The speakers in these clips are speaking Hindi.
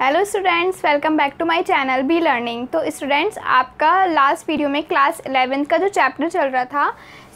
hello students welcome back to my channel B learning तो स्टूडेंट्स आपका लास्ट वीडियो में क्लास एलेवेंथ का जो चैप्टर चल रहा था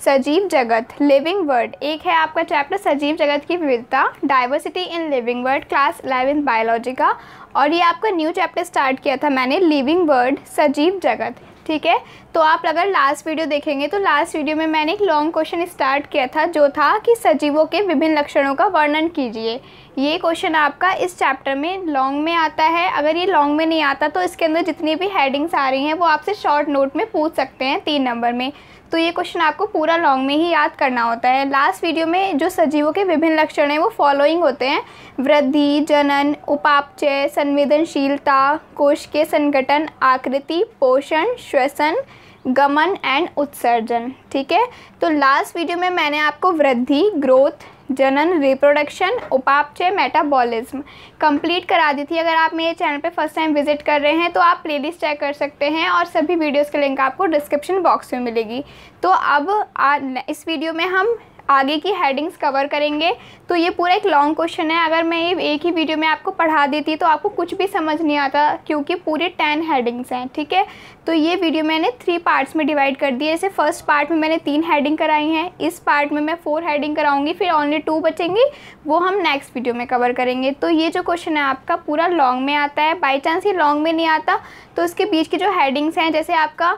सजीव जगत लिविंग वर्ड एक है आपका चैप्टर सजीव जगत की विविधता diversity in living word class eleventh biology का और ये आपका न्यू चैप्टर स्टार्ट किया था मैंने लिविंग वर्ड सजीव जगत ठीक है तो आप अगर लास्ट वीडियो देखेंगे तो लास्ट वीडियो में मैंने एक लॉन्ग क्वेश्चन स्टार्ट किया था जो था कि सजीवों के विभिन्न लक्षणों का वर्णन कीजिए ये क्वेश्चन आपका इस चैप्टर में लॉन्ग में आता है अगर ये लॉन्ग में नहीं आता तो इसके अंदर जितनी भी हेडिंग्स आ रही हैं वो आपसे शॉर्ट नोट में पूछ सकते हैं तीन नंबर में तो ये क्वेश्चन आपको पूरा लॉन्ग में ही याद करना होता है लास्ट वीडियो में जो सजीवों के विभिन्न लक्षण हैं वो फॉलोइंग होते हैं वृद्धि जनन उपापचय संवेदनशीलता कोश के संगठन आकृति पोषण श्वसन गमन एंड उत्सर्जन ठीक है तो लास्ट वीडियो में मैंने आपको वृद्धि ग्रोथ जनन रिप्रोडक्शन उपापचय मेटाबॉलिज्म कंप्लीट करा दी थी अगर आप मेरे चैनल पे फर्स्ट टाइम विजिट कर रहे हैं तो आप प्लेलिस्ट चेक कर सकते हैं और सभी वीडियोस के लिंक आपको डिस्क्रिप्शन बॉक्स में मिलेगी तो अब आ, इस वीडियो में हम आगे की हेडिंग्स कवर करेंगे तो ये पूरा एक लॉन्ग क्वेश्चन है अगर मैं ये एक ही वीडियो में आपको पढ़ा देती तो आपको कुछ भी समझ नहीं आता क्योंकि पूरे टेन हेडिंग्स हैं ठीक है तो ये वीडियो मैंने थ्री पार्ट्स में डिवाइड कर दी है जैसे फर्स्ट पार्ट में मैंने तीन हेडिंग कराई हैं इस पार्ट में मैं फोर हेडिंग कराऊंगी फिर ओनली टू बचेंगी वो हम नेक्स्ट वीडियो में कवर करेंगे तो ये जो क्वेश्चन है आपका पूरा लॉन्ग में आता है बाई चांस ये लॉन्ग में नहीं आता तो उसके बीच की जो हेडिंग्स हैं जैसे आपका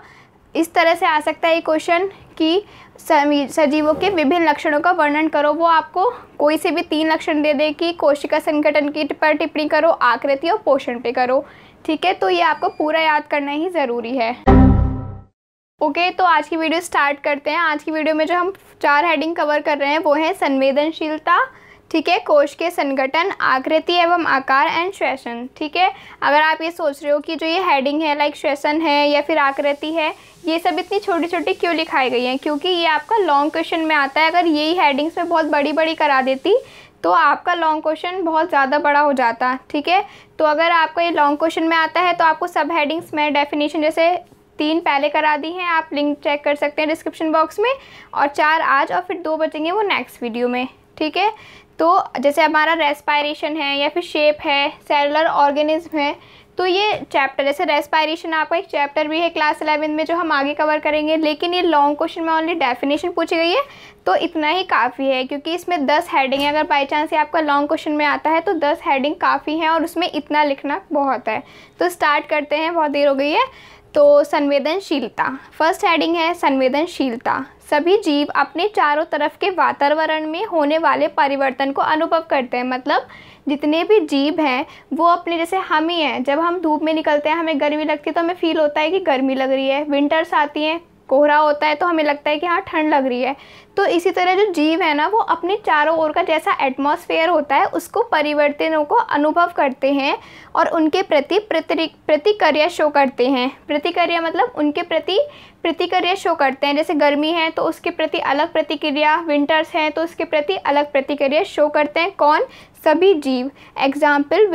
इस तरह से आ सकता है ये क्वेश्चन कि सजीवों के विभिन्न लक्षणों का वर्णन करो वो आपको कोई से भी तीन लक्षण दे दे कि कोशिका संगठन की पर टिप्पणी करो आकृति और पोषण पे करो ठीक है तो ये आपको पूरा याद करना ही ज़रूरी है ओके okay, तो आज की वीडियो स्टार्ट करते हैं आज की वीडियो में जो हम चार हेडिंग कवर कर रहे हैं वो है संवेदनशीलता ठीक है कोश के संगठन आकृति एवं आकार एंड श्वेसन ठीक है अगर आप ये सोच रहे हो कि जो ये हेडिंग है लाइक श्वेसन है या फिर आकृति है ये सब इतनी छोटी छोटी क्यों लिखाई गई हैं क्योंकि ये आपका लॉन्ग क्वेश्चन में आता है अगर यही हेडिंग्स में बहुत बड़ी बड़ी करा देती तो आपका लॉन्ग क्वेश्चन बहुत ज़्यादा बड़ा हो जाता ठीक है तो अगर आपका ये लॉन्ग क्वेश्चन में आता है तो आपको सब हेडिंग्स में डेफिनेशन जैसे तीन पहले करा दी हैं आप लिंक चेक कर सकते हैं डिस्क्रिप्शन बॉक्स में और चार आज और फिर दो बचेंगे वो नेक्स्ट वीडियो में ठीक है तो जैसे हमारा रेस्पायरेशन है या फिर शेप है सेलुलर ऑर्गेनिज्म है तो ये चैप्टर जैसे रेस्पायरेशन आपका एक चैप्टर भी है क्लास इलेवन में जो हम आगे कवर करेंगे लेकिन ये लॉन्ग क्वेश्चन में ऑनली डेफिनेशन पूछी गई है तो इतना ही काफ़ी है क्योंकि इसमें दस हेडिंग है अगर बाई चांस ये आपका लॉन्ग क्वेश्चन में आता है तो दस हेडिंग काफ़ी है और उसमें इतना लिखना बहुत है तो स्टार्ट करते हैं बहुत देर हो गई है तो संवेदनशीलता फर्स्ट हेडिंग है संवेदनशीलता सभी जीव अपने चारों तरफ के वातावरण में होने वाले परिवर्तन को अनुभव करते हैं मतलब जितने भी जीव हैं वो अपने जैसे हम ही हैं जब हम धूप में निकलते हैं हमें गर्मी लगती है तो हमें फ़ील होता है कि गर्मी लग रही है विंटर्स आती हैं कोहरा होता है तो हमें लगता है कि हाँ ठंड लग रही है तो इसी तरह जो जीव है ना वो अपने चारों ओर का जैसा एटमॉस्फेयर होता है उसको परिवर्तनों को अनुभव करते हैं और उनके प्रति प्रतिक्रिया शो करते हैं प्रतिक्रिया मतलब उनके प्रति प्रतिक्रिया शो करते हैं जैसे गर्मी है तो उसके प्रति अलग प्रतिक्रिया विंटर्स हैं तो उसके प्रति अलग प्रतिक्रिया शो करते हैं कौन सभी जीव एग्जाम्पल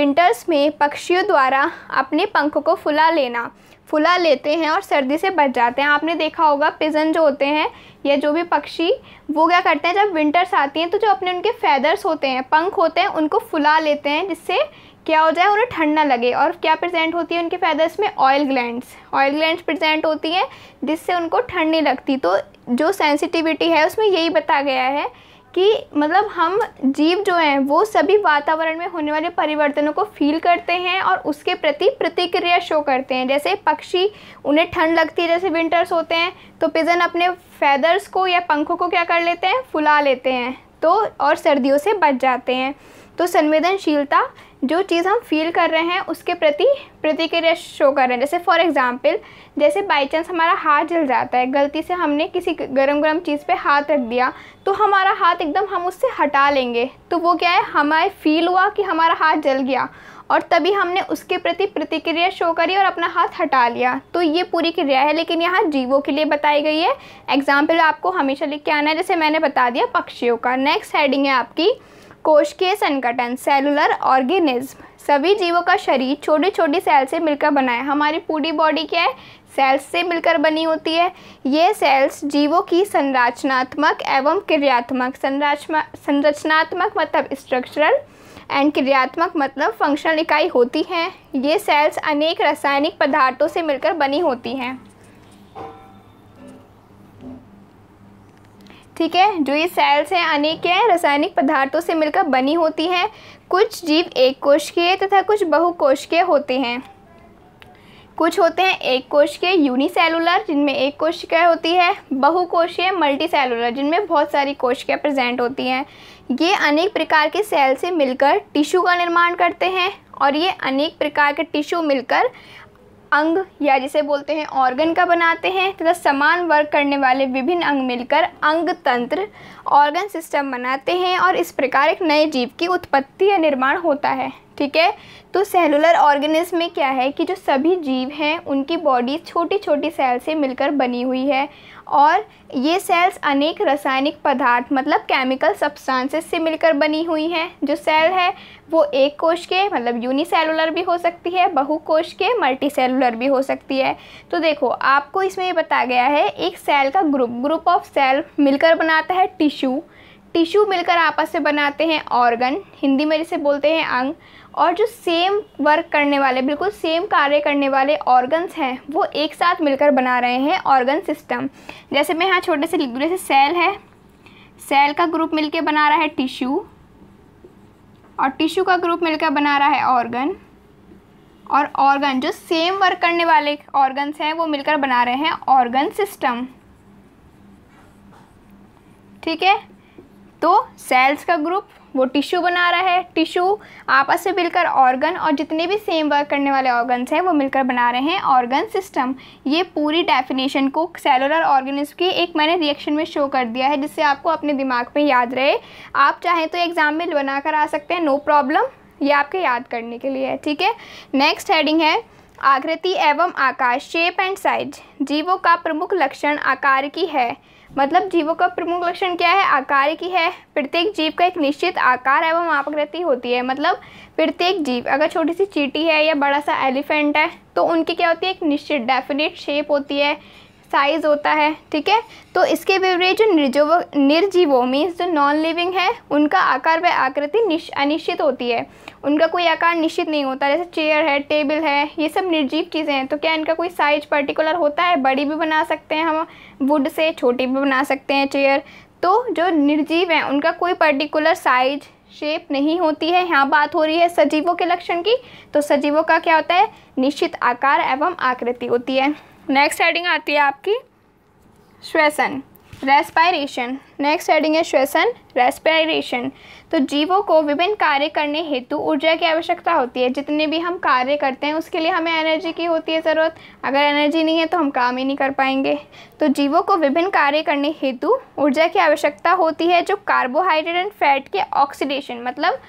विंटर्स में पक्षियों द्वारा अपने पंख को फुला लेना फुला लेते हैं और सर्दी से बच जाते हैं आपने देखा होगा पिजन जो होते हैं या जो भी पक्षी वो क्या करते हैं जब विंटर्स आती हैं तो जो अपने उनके फैदर्स होते हैं पंख होते हैं उनको फुला लेते हैं जिससे क्या हो जाए उन्हें ठंड ना लगे और क्या प्रेजेंट होती है उनके फैदर्स में oil glands oil glands present होती हैं जिससे उनको ठंड नहीं लगती तो जो सेंसिटिविटी है उसमें यही बताया गया है कि मतलब हम जीव जो हैं वो सभी वातावरण में होने वाले परिवर्तनों को फील करते हैं और उसके प्रति प्रतिक्रिया शो करते हैं जैसे पक्षी उन्हें ठंड लगती है जैसे विंटर्स होते हैं तो पिजन अपने फैदर्स को या पंखों को क्या कर लेते हैं फुला लेते हैं तो और सर्दियों से बच जाते हैं तो संवेदनशीलता जो चीज़ हम फील कर रहे हैं उसके प्रति प्रतिक्रिया शो कर रहे हैं जैसे फॉर एग्ज़ाम्पल जैसे बाई चांस हमारा हाथ जल जाता है गलती से हमने किसी गरम गरम चीज़ पे हाथ रख दिया तो हमारा हाथ एकदम हम उससे हटा लेंगे तो वो क्या है हमारे फील हुआ कि हमारा हाथ जल गया और तभी हमने उसके प्रति प्रतिक्रिया शो करी और अपना हाथ हटा लिया तो ये पूरी क्रिया है लेकिन यहाँ जीवों के लिए बताई गई है एग्जाम्पल आपको हमेशा लिख के आना है जैसे मैंने बता दिया पक्षियों का नेक्स्ट हेडिंग है आपकी कोश के संगठन सेलुलर ऑर्गेनिज्म सभी जीवों का शरीर छोटे छोटे सेल से मिलकर बना है हमारी पूरी बॉडी क्या है सेल्स से मिलकर बनी होती है ये सेल्स जीवों की संरचनात्मक एवं क्रियात्मक संरचना संरचनात्मक मतलब स्ट्रक्चरल एंड क्रियात्मक मतलब फंक्शनल इकाई होती हैं ये सेल्स अनेक रासायनिक पदार्थों से मिलकर बनी होती हैं ठीक है जो ये सेल्स हैं अनेक है रासायनिक पदार्थों से मिलकर बनी होती हैं कुछ जीव एक कोश के तथा कुछ के होते हैं कुछ होते हैं एक कोश के यूनिसेलुलर जिनमें एक कोशिका होती है बहुकोशीय मल्टीसेलुलर जिनमें बहुत सारी कोशिकाएं प्रेजेंट होती हैं ये अनेक प्रकार के सेल से मिलकर टिश्यू का निर्माण करते हैं और ये अनेक प्रकार के टिश्यू मिलकर अंग या जिसे बोलते हैं ऑर्गन का बनाते हैं तथा समान वर्क करने वाले विभिन्न अंग मिलकर अंग तंत्र ऑर्गन सिस्टम बनाते हैं और इस प्रकार एक नए जीव की उत्पत्ति या निर्माण होता है ठीक है तो सेलुलर ऑर्गेनिज्म में क्या है कि जो सभी जीव हैं उनकी बॉडी छोटी छोटी सेल से मिलकर बनी हुई है और ये सेल्स अनेक रासायनिक पदार्थ मतलब केमिकल सब्सटेंसेस से मिलकर बनी हुई हैं जो सेल है वो एक कोश के मतलब यूनिसेलुलर भी हो सकती है बहु कोश के मल्टी सेलुलर भी हो सकती है तो देखो आपको इसमें ये बताया गया है एक सेल का ग्रुप ग्रुप ऑफ सेल मिलकर बनाता है टिश्यू टिश्यू मिलकर आपस में बनाते हैं ऑर्गन हिंदी में जिसे बोलते हैं अंग और जो सेम वर्क करने वाले बिल्कुल सेम कार्य करने वाले ऑर्गन्स हैं वो एक साथ मिलकर बना रहे हैं ऑर्गन सिस्टम जैसे मैं यहाँ छोटे से लिख दूँ जैसे सेल है सेल का ग्रुप मिलकर बना रहा है टिश्यू और टिश्यू का ग्रुप मिलकर बना रहा है ऑर्गन और ऑर्गन जो सेम वर्क करने वाले ऑर्गन्स हैं वो मिलकर बना रहे हैं ऑर्गन सिस्टम ठीक है तो सेल्स का ग्रुप वो टिश्यू बना रहा है टिश्यू आपस में मिलकर ऑर्गन और जितने भी सेम वर्क करने वाले ऑर्गन्स हैं वो मिलकर बना रहे हैं ऑर्गन सिस्टम ये पूरी डेफिनेशन को सेलुलर ऑर्गेनिज्म की एक मैंने रिएक्शन में शो कर दिया है जिससे आपको अपने दिमाग में याद रहे आप चाहें तो एग्ज़ाम में बनाकर आ सकते हैं नो प्रॉब्लम ये आपके याद करने के लिए है ठीक है नेक्स्ट हेडिंग है आकृति एवं आकाश शेप एंड साइज जीवों का प्रमुख लक्षण आकार की है मतलब जीवों का प्रमुख लक्षण क्या है आकार की है प्रत्येक जीव का एक निश्चित आकार एवं आपकृति होती है मतलब प्रत्येक जीव अगर छोटी सी चीटी है या बड़ा सा एलिफेंट है तो उनकी क्या होती है एक निश्चित डेफिनेट शेप होती है साइज होता है ठीक है तो इसके विपरीत जो निर्जीव निर्जीवो मीन्स जो नॉन लिविंग है उनका आकार व आकृति अनिश्चित होती है उनका कोई आकार निश्चित नहीं होता जैसे चेयर है टेबल है ये सब निर्जीव चीज़ें हैं तो क्या इनका कोई साइज पर्टिकुलर होता है बड़ी भी बना सकते हैं हम वुड से छोटी भी बना सकते हैं चेयर तो जो निर्जीव हैं उनका कोई पर्टिकुलर साइज शेप नहीं होती है यहाँ बात हो रही है सजीवों के लक्षण की तो सजीवों का क्या होता है निश्चित आकार एवं आकृति होती है नेक्स्ट हेडिंग आती है आपकी श्वसन रेस्पायरेशन नेक्स्ट हेडिंग है श्वसन रेस्पायरेशन तो जीवों को विभिन्न कार्य करने हेतु ऊर्जा की आवश्यकता होती है जितने भी हम कार्य करते हैं उसके लिए हमें एनर्जी की होती है ज़रूरत अगर एनर्जी नहीं है तो हम काम ही नहीं कर पाएंगे तो जीवों को विभिन्न कार्य करने हेतु ऊर्जा की आवश्यकता होती है जो कार्बोहाइड्रेट एंड फैट के ऑक्सीडेशन मतलब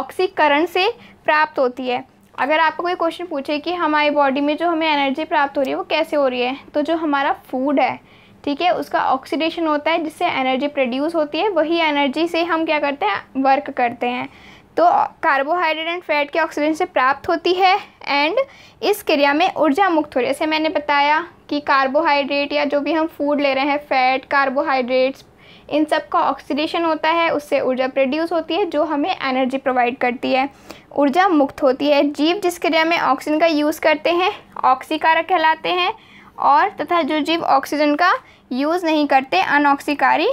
ऑक्सीकरण से प्राप्त होती है अगर आपको कोई क्वेश्चन पूछे कि हमारी बॉडी में जो हमें एनर्जी प्राप्त हो रही है वो कैसे हो रही है तो जो हमारा फूड है ठीक है उसका ऑक्सीडेशन होता है जिससे एनर्जी प्रोड्यूस होती है वही एनर्जी से हम क्या करते हैं वर्क करते हैं तो कार्बोहाइड्रेट एंड फैट के ऑक्सीजन से प्राप्त होती है एंड इस क्रिया में ऊर्जा मुक्त हो रही है जैसे मैंने बताया कि कार्बोहाइड्रेट या जो भी हम फूड ले रहे हैं फैट कार्बोहाइड्रेट्स इन सब का ऑक्सीडेशन होता है उससे ऊर्जा प्रोड्यूस होती है जो हमें एनर्जी प्रोवाइड करती है ऊर्जा मुक्त होती है जीव जिस क्रिया में ऑक्सीजन का यूज़ करते हैं ऑक्सीकारक कहलाते हैं और तथा जो जीव ऑक्सीजन का यूज़ नहीं करते अनऑक्सीकारी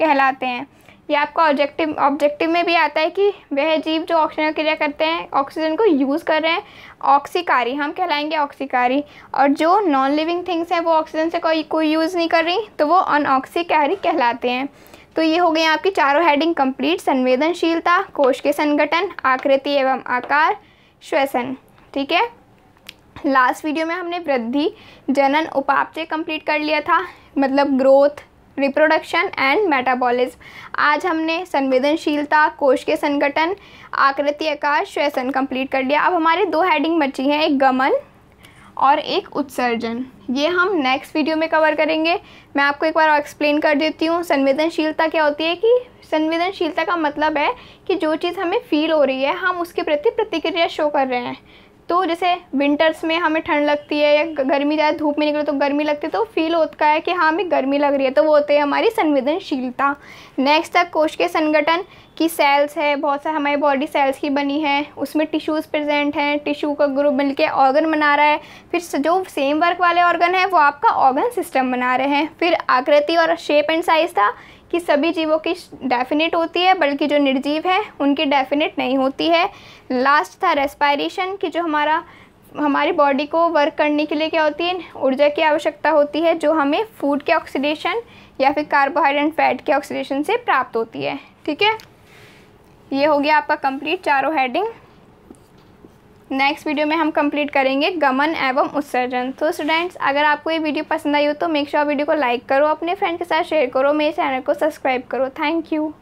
कहलाते हैं यह आपका ऑब्जेक्टिव ऑब्जेक्टिव में भी आता है कि वह जीव जो ऑक्सीजन क्रिया करते हैं ऑक्सीजन को यूज़ कर रहे हैं ऑक्सीकारी हम कहलाएंगे ऑक्सीकारी और जो नॉन लिविंग थिंग्स हैं वो ऑक्सीजन से कोई कोई यूज़ नहीं कर रही तो वो अनऑक्सीकारी कहलाते हैं तो ये हो गए आपकी चारों हेडिंग कंप्लीट संवेदनशीलता कोश के संगठन आकृति एवं आकार श्वसन ठीक है लास्ट वीडियो में हमने वृद्धि जनन उपापचय कंप्लीट कर लिया था मतलब ग्रोथ रिप्रोडक्शन एंड मेटाबॉलिज्म आज हमने संवेदनशीलता कोश के संगठन आकृति आकार श्वसन कंप्लीट कर लिया अब हमारे दो हेडिंग बची हैं एक गमन और एक उत्सर्जन ये हम नेक्स्ट वीडियो में कवर करेंगे मैं आपको एक बार और एक्सप्लेन कर देती हूँ संवेदनशीलता क्या होती है कि संवेदनशीलता का मतलब है कि जो चीज़ हमें फील हो रही है हम उसके प्रति प्रतिक्रिया शो कर रहे हैं तो जैसे विंटर्स में हमें ठंड लगती है या गर्मी ज़्यादा धूप में निकलो तो गर्मी लगती है तो फील होता है कि हाँ हमें गर्मी लग रही है तो वो होते हैं हमारी संवेदनशीलता नेक्स्ट है कोश के संगठन की सेल्स है बहुत सारे हमारी बॉडी सेल्स की बनी है उसमें टिश्यूज़ प्रेजेंट हैं टिश्यू का ग्रुप मिलकर के ऑर्गन बना रहा है फिर जो सेम वर्क वाले ऑर्गन है वो आपका ऑर्गन सिस्टम बना रहे हैं फिर आकृति और शेप एंड साइज़ था कि सभी जीवों की डेफिनेट होती है बल्कि जो निर्जीव है उनकी डेफिनेट नहीं होती है लास्ट था रेस्पायरेशन कि जो हमारा हमारी बॉडी को वर्क करने के लिए क्या होती है ऊर्जा की आवश्यकता होती है जो हमें फूड के ऑक्सीडेशन या फिर कार्बोहाइड्रेट फैट के ऑक्सीडेशन से प्राप्त होती है ठीक है ये हो गया आपका कंप्लीट चारों हेडिंग नेक्स्ट वीडियो में हम कंप्लीट करेंगे गमन एवं उत्सर्जन तो स्टूडेंट्स अगर आपको ये वीडियो पसंद आई हो तो मेक श्योर वीडियो को लाइक करो अपने फ्रेंड के साथ शेयर करो मेरे चैनल को सब्सक्राइब करो थैंक यू